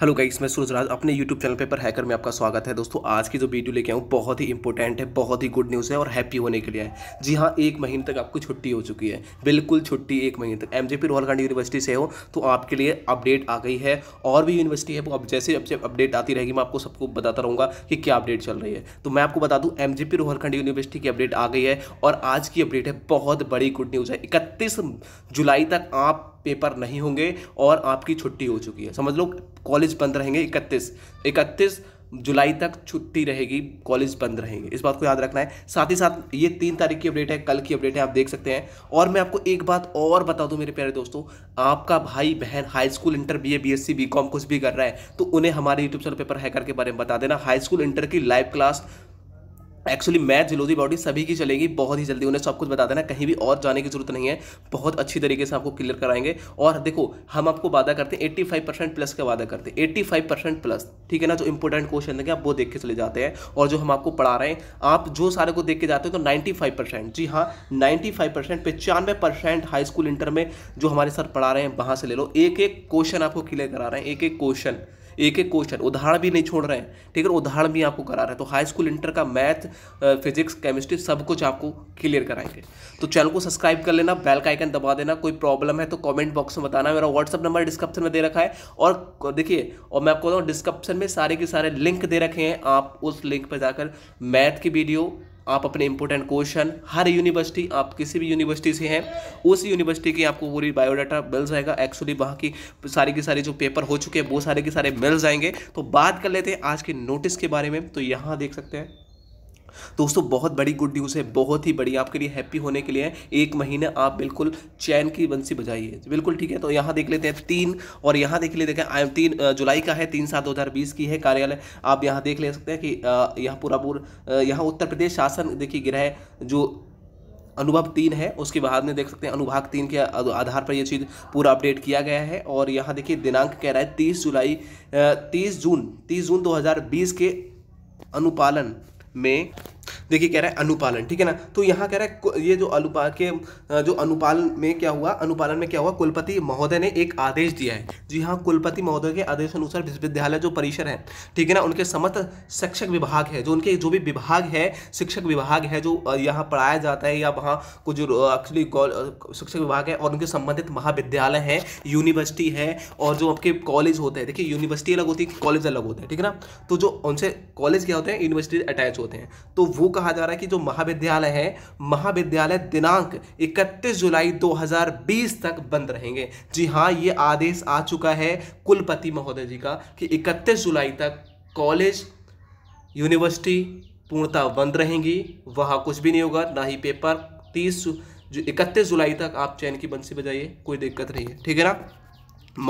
hello guys मैं सूरज राज अपने YouTube channel paper hacker में आपका स्वागत है दोस्तों आज की जो वीडियो लेके आऊँ बहुत ही इंपॉर्टेंट है बहुत ही गुड न्यूज़ है और हैप्पी होने के लिए है जी हाँ एक महीने तक आपको छुट्टी हो चुकी है बिल्कुल छुट्टी एक महीने तक एम जे पी यूनिवर्सिटी से हो तो आपके लिए अपडेट आ गई है और भी यूनिवर्सिटी है वो अब जैसे अब अपडेट आती रहेगी मैं आपको सबको बताता रहूँगा कि क्या अपडेट चल रही है तो मैं आपको बता दूँ एम जे पी यूनिवर्सिटी की अपडेट आ गई है और आज की अपडेट है बहुत बड़ी गुड न्यूज़ है इकतीस जुलाई तक आप पेपर नहीं होंगे और आपकी छुट्टी हो चुकी है समझ लो कॉलेज बंद रहेंगे इकतीस इकतीस जुलाई तक छुट्टी रहेगी कॉलेज बंद रहेंगे इस बात को याद रखना है साथ ही साथ ये तीन तारीख की अपडेट है कल की अपडेट है आप देख सकते हैं और मैं आपको एक बात और बता दूं मेरे प्यारे दोस्तों आपका भाई बहन high school inter BA BSc BCom कुछ भी कर रहा है तो उन्हें हमारे यूट्यूब चैनल पेपर हैकर के बारे में बता देना हाई स्कूल इंटर की लाइव क्लास एक्चुअली मैथ जिलोजी बॉडी सभी की चलेगी बहुत ही जल्दी उन्हें सब कुछ बता देना कहीं भी और जाने की जरूरत नहीं है बहुत अच्छी तरीके से आपको क्लियर कराएंगे और देखो हम आपको वादा करते हैं एट्टी फाइव परसेंट प्लस का वादा करते हैं एट्टी फाइव परसेंट प्लस ठीक है ना जो इंपॉर्टेंट क्वेश्चन देंगे आप वो देख के चले जाते हैं और जो हम आपको पढ़ा रहे हैं आप जो सारे को देख के जाते हो तो नाइन्टी फाइव परसेंट जी हाँ ninety five percent high school inter में जो हमारे सर पढ़ा रहे हैं वहाँ से ले लो एक एक क्वेश्चन आपको क्लियर करा रहे हैं एक एक क्वेश्चन एक एक क्वेश्चन उदाहरण भी नहीं छोड़ रहे हैं ठीक है उदाहरण भी आपको करा रहे हैं तो हाई स्कूल इंटर का मैथ फिजिक्स केमिस्ट्री सब कुछ आपको क्लियर कराएंगे तो चैनल को सब्सक्राइब कर लेना बेल का आइकन दबा देना कोई प्रॉब्लम है तो कॉमेंट बॉक्स में बताना मेरा व्हाट्सअप नंबर डिस्क्रिप्शन में दे रखा है और देखिए और मैं आपको बताऊँ डिस्क्रिप्शन में सारे के सारे लिंक दे रखे हैं आप उस लिंक पर जाकर मैथ की वीडियो आप अपने इंपोर्टेंट क्वेश्चन हर यूनिवर्सिटी आप किसी भी यूनिवर्सिटी से हैं उस यूनिवर्सिटी की आपको पूरी बायोडाटा मिल जाएगा एक्चुअली वहाँ की सारी की सारी जो पेपर हो चुके हैं वो सारे के सारे मिल जाएंगे तो बात कर लेते हैं आज के नोटिस के बारे में तो यहाँ देख सकते हैं दोस्तों बहुत बड़ी गुड न्यूज़ है बहुत ही बड़ी आपके लिए हैप्पी होने के लिए है एक महीने आप बिल्कुल चैन की बंसी बजाइए बिल्कुल ठीक है तो यहाँ देख लेते हैं तीन और यहाँ देख लेते हैं तीन जुलाई का है तीन सात दो की है कार्यालय आप यहाँ देख ले सकते हैं कि यहाँ पूरा पूरा यहाँ उत्तर प्रदेश शासन देखिए गिरा है जो अनुभव तीन है उसके बाद में देख सकते हैं अनुभाग तीन के आधार पर यह चीज़ पूरा अपडेट किया गया है और यहाँ देखिए दिनांक कह रहा है तीस जुलाई तीस जून तीस जून 2020 के अनुपालन में देखिए कह रहा है अनुपालन ठीक है ना तो यहाँ कह रहा है ये जो अनुपाल के जो अनुपाल में क्या हुआ अनुपालन में क्या हुआ कुलपति महोदय ने एक आदेश दिया है जी हाँ कुलपति महोदय के आदेश अनुसार विश्वविद्यालय जो परिसर है ठीक है ना उनके समस्त शिक्षक विभाग है जो उनके जो भी विभाग है शिक्षक विभाग है जो यहाँ पढ़ाया जाता है या वहाँ को जो एक्चुअली शिक्षक विभाग है और उनके संबंधित महाविद्यालय है यूनिवर्सिटी है और जो आपके कॉलेज होते हैं देखिए यूनिवर्सिटी अलग होती है कॉलेज अलग होते हैं ठीक है ना तो जो उनसे कॉलेज क्या होते हैं यूनिवर्सिटी अटैच होते हैं तो वो कहा जा रहा है कि जो महाविद्यालय है महाविद्यालय दिनांक 31 जुलाई 2020 तक बंद रहेंगे जी हाँ ये आदेश आ चुका है कुलपति महोदय जी का कि 31 जुलाई तक कॉलेज यूनिवर्सिटी पूर्णतः बंद रहेंगी वहाँ कुछ भी नहीं होगा ना ही पेपर तीस जो इकतीस जुलाई तक आप चैन की बंसी बजाइए कोई दिक्कत नहीं है ठीक है ना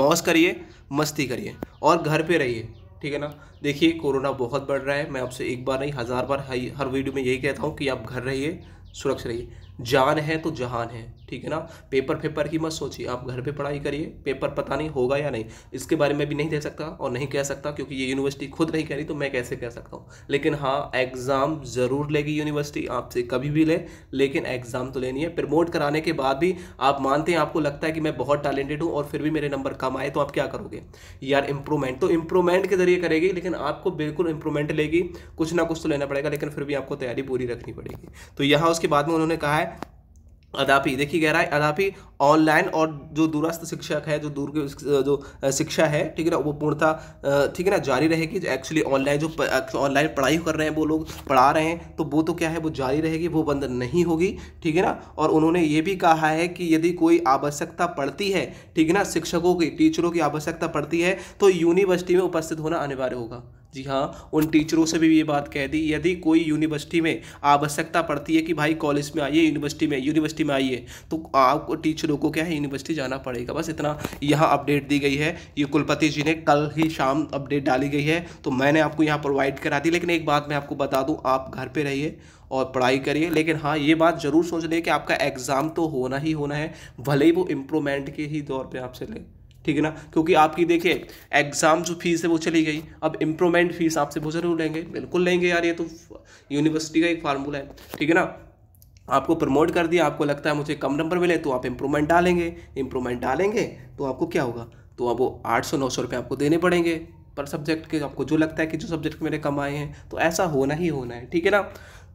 मौज करिए मस्ती करिए और घर पे रहिए ठीक है ना देखिए कोरोना बहुत बढ़ रहा है मैं आपसे एक बार नहीं हज़ार बार हर वीडियो में यही कहता हूँ कि आप घर रहिए सुरक्षित रहिए जान है तो जहान है ठीक है ना पेपर पेपर की मत सोचिए आप घर पे पढ़ाई करिए पेपर पता नहीं होगा या नहीं इसके बारे में भी नहीं दे सकता और नहीं कह सकता क्योंकि ये यूनिवर्सिटी खुद नहीं कह रही तो मैं कैसे कह सकता हूँ लेकिन हाँ एग्ज़ाम ज़रूर लेगी यूनिवर्सिटी आपसे कभी भी ले लेकिन एग्ज़ाम तो लेनी है प्रमोट कराने के बाद भी आप मानते हैं आपको लगता है कि मैं बहुत टैलेंटेड हूँ और फिर भी मेरे नंबर कम आए तो आप क्या करोगे यार इंप्रूवमेंट तो इंप्रूवमेंट के ज़रिए करेगी लेकिन आपको बिल्कुल इंप्रूवमेंट लेगी कुछ ना कुछ तो लेना पड़ेगा लेकिन फिर भी आपको तैयारी पूरी रखनी पड़ेगी तो यहाँ उसके बाद में उन्होंने कहा है अदापी देखिए कह रहा है अदापी ऑनलाइन और जो दूरस्थ शिक्षक है जो दूर के जो शिक्षा है ठीक है ना वो पूर्णतः ठीक है ना जारी रहेगी एक्चुअली ऑनलाइन जो ऑनलाइन पढ़ाई कर रहे हैं वो लोग पढ़ा रहे हैं तो वो तो क्या है वो जारी रहेगी वो बंद नहीं होगी ठीक है ना और उन्होंने ये भी कहा है कि यदि कोई आवश्यकता पड़ती है ठीक है ना शिक्षकों की टीचरों की आवश्यकता पड़ती है तो यूनिवर्सिटी में उपस्थित होना अनिवार्य होगा जी हाँ उन टीचरों से भी ये बात कह दी यदि कोई यूनिवर्सिटी में आवश्यकता पड़ती है कि भाई कॉलेज में आइए यूनिवर्सिटी में यूनिवर्सिटी में आइए तो आपको टीचरों को क्या है यूनिवर्सिटी जाना पड़ेगा बस इतना यहाँ अपडेट दी गई है ये कुलपति जी ने कल ही शाम अपडेट डाली गई है तो मैंने आपको यहाँ प्रोवाइड करा दी लेकिन एक बात मैं आपको बता दूँ आप घर पर रहिए और पढ़ाई करिए लेकिन हाँ ये बात ज़रूर सोच लें कि आपका एग्ज़ाम तो होना ही होना है भले ही वो इम्प्रूवमेंट के ही दौर पर आपसे लें ठीक है ना क्योंकि आपकी देखिए एग्ज़ाम जो फीस है वो चली गई अब इम्प्रूवमेंट फीस आपसे बहुत जरूर लेंगे बिल्कुल लेंगे यार ये तो यूनिवर्सिटी का एक फार्मूला है ठीक है ना आपको प्रमोट कर दिया आपको लगता है मुझे कम नंबर मिले तो आप इम्प्रूवमेंट डालेंगे इम्प्रूवमेंट डालेंगे तो आपको क्या होगा तो आप वो आठ सौ नौ सौ रुपये आपको देने पड़ेंगे पर सब्जेक्ट के आपको जो लगता है कि जो सब्जेक्ट मेरे कम आए हैं तो ऐसा होना ही होना है ठीक है ना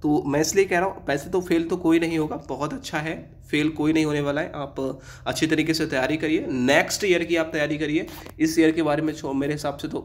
तो मैं इसलिए कह रहा हूँ वैसे तो फेल तो कोई नहीं होगा बहुत अच्छा है फेल कोई नहीं होने वाला है आप अच्छी तरीके से तैयारी करिए नेक्स्ट ईयर की आप तैयारी करिए इस ईयर के बारे में मेरे हिसाब से तो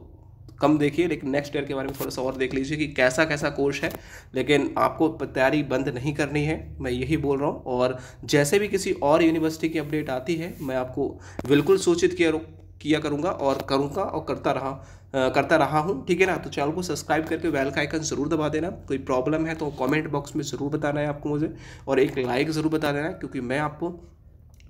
कम देखिए लेकिन नेक्स्ट ईयर के बारे में थोड़ा सा और देख लीजिए कि कैसा कैसा कोर्स है लेकिन आपको तैयारी बंद नहीं करनी है मैं यही बोल रहा हूँ और जैसे भी किसी और यूनिवर्सिटी की अपडेट आती है मैं आपको बिल्कुल सूचित किया किया करूँगा और करूँगा और करता रहा आ, करता रहा हूँ ठीक है ना तो चैनल को सब्सक्राइब करके बेल का आइकन ज़रूर दबा देना कोई प्रॉब्लम है तो कमेंट बॉक्स में ज़रूर बताना है आपको मुझे और एक लाइक ज़रूर बता देना क्योंकि मैं आपको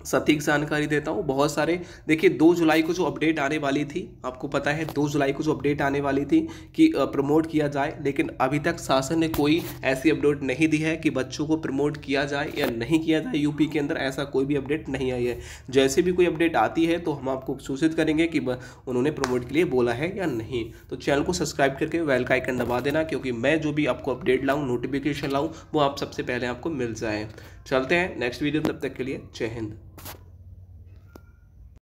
सटीक जानकारी देता हूँ बहुत सारे देखिए दो जुलाई को जो अपडेट आने वाली थी आपको पता है दो जुलाई को जो अपडेट आने वाली थी कि प्रमोट किया जाए लेकिन अभी तक शासन ने कोई ऐसी अपडेट नहीं दी है कि बच्चों को प्रमोट किया जाए या नहीं किया जाए यूपी के अंदर ऐसा कोई भी अपडेट नहीं आई है जैसे भी कोई अपडेट आती है तो हम आपको सूचित करेंगे कि उन्होंने प्रमोट के लिए बोला है या नहीं तो चैनल को सब्सक्राइब करके वेल का आइकन दबा देना क्योंकि मैं जो भी आपको अपडेट लाऊँ नोटिफिकेशन लाऊँ वो आप सबसे पहले आपको मिल जाए चलते हैं नेक्स्ट वीडियो तब तक के लिए जय हिंद